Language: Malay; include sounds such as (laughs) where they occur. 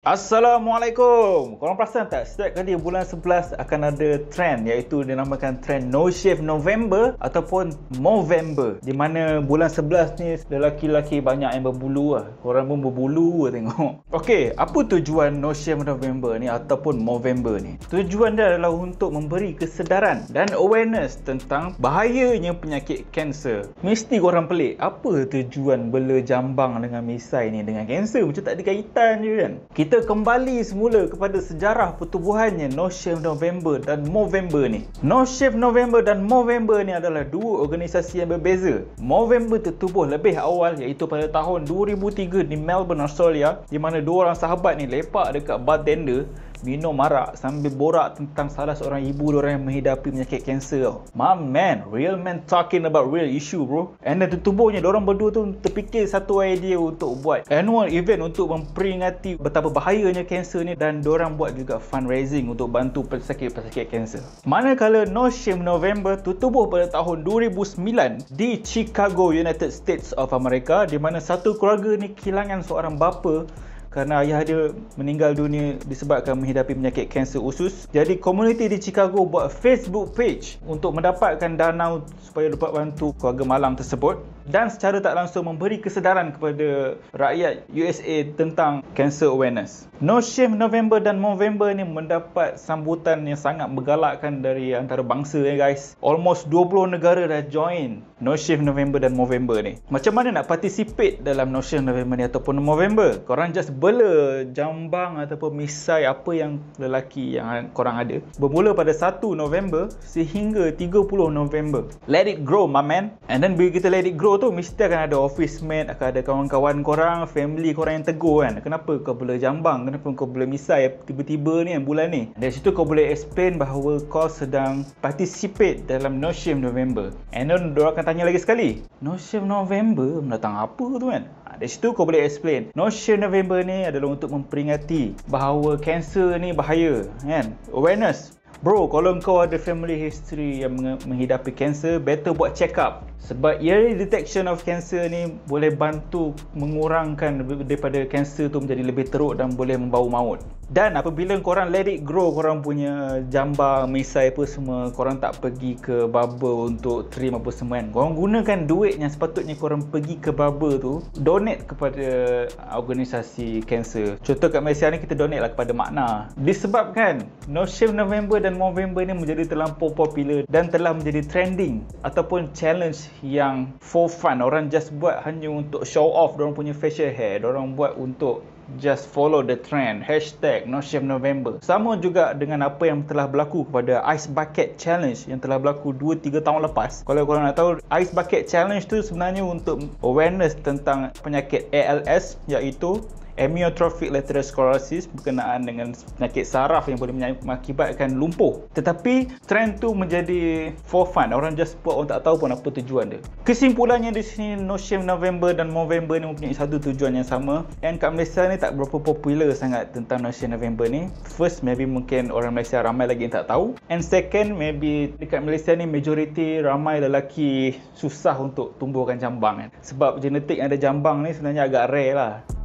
Assalamualaikum. Korang perasan tak setiap kali bulan 11 akan ada trend iaitu dinamakan trend No Shave November ataupun Movember di mana bulan 11 ni lelaki-lelaki banyak yang berbulu lah. Korang pun berbulu tengok. (laughs) Okey, apa tujuan No Shave November ni ataupun Movember ni? Tujuan dia adalah untuk memberi kesedaran dan awareness tentang bahayanya penyakit kanser. Mesti korang pelik, apa tujuan bela jambang dengan misai ni dengan kanser? Macam tak ada kaitan je kan? Kita kita kembali semula kepada sejarah pertubuhannya No Shave November dan Movember ni. No Shave November dan Movember ni adalah dua organisasi yang berbeza. Movember tertubuh lebih awal iaitu pada tahun 2003 di Melbourne, Australia di mana dua orang sahabat ni lepak dekat bartender minum arak sambil borak tentang salah seorang ibu orang yang menghidapi penyakit kanser tau. My man, real man talking about real issue bro. And then tubuhnya orang berdua tu terfikir satu idea untuk buat annual event untuk memperingati betapa bahayanya kanser ni dan orang buat juga fundraising untuk bantu pesakit-pesakit kanser. Manakala No Shame November tertubuh pada tahun 2009 di Chicago, United States of America di mana satu keluarga ni kehilangan seorang bapa kerana ayah dia meninggal dunia disebabkan menghidapi penyakit kanser usus. Jadi komuniti di Chicago buat Facebook page untuk mendapatkan dana supaya dapat bantu keluarga malang tersebut dan secara tak langsung memberi kesedaran kepada rakyat USA tentang cancer awareness. No Shame November dan November ni mendapat sambutan yang sangat menggalakkan dari antarabangsa ya eh guys. Almost 20 negara dah join No Shame November dan November ni. Macam mana nak participate dalam No Shame November ni ataupun November? Korang just blur jambang ataupun misai apa yang lelaki yang korang ada. Bermula pada 1 November sehingga 30 November. Let it grow my man. And then bila kita let it grow tu mesti akan ada office mate, akan ada kawan-kawan korang, family korang yang tegur kan. Kenapa kau boleh jambang? Kenapa kau boleh misai tiba-tiba ni kan bulan ni? Dari situ kau boleh explain bahawa kau sedang participate dalam No Shame November. And then diorang akan tanya lagi sekali, No Shame November mendatang apa tu kan? Ha, dari situ kau boleh explain No Shame November ni adalah untuk memperingati bahawa kanser ni bahaya kan Awareness Bro, kalau kau ada family history yang menghidapi kanser, better buat check up sebab early detection of cancer ni boleh bantu mengurangkan daripada cancer tu menjadi lebih teruk dan boleh membawa maut dan apabila korang let it grow korang punya jambar, mesai apa semua korang tak pergi ke barber untuk trim apa semua kan korang gunakan duit yang sepatutnya korang pergi ke barber tu donate kepada organisasi cancer contoh kat Malaysia ni kita donate lah kepada makna disebabkan No Shave November dan November ni menjadi terlampau popular dan telah menjadi trending ataupun challenge yang for fun orang just buat hanya untuk show off dia orang punya facial hair dia orang buat untuk just follow the trend hashtag no shave november sama juga dengan apa yang telah berlaku kepada ice bucket challenge yang telah berlaku 2 3 tahun lepas kalau korang nak tahu ice bucket challenge tu sebenarnya untuk awareness tentang penyakit ALS iaitu amyotrophic lateral sclerosis berkenaan dengan penyakit saraf yang boleh mengakibatkan lumpuh. Tetapi trend tu menjadi for fun. Orang just buat orang tak tahu pun apa tujuan dia. Kesimpulannya di sini No Shame November dan Movember ni mempunyai satu tujuan yang sama. And kat Malaysia ni tak berapa popular sangat tentang No Shame November ni. First maybe mungkin orang Malaysia ramai lagi yang tak tahu. And second maybe dekat Malaysia ni majority ramai lelaki susah untuk tumbuhkan jambang kan. Sebab genetik yang ada jambang ni sebenarnya agak rare lah.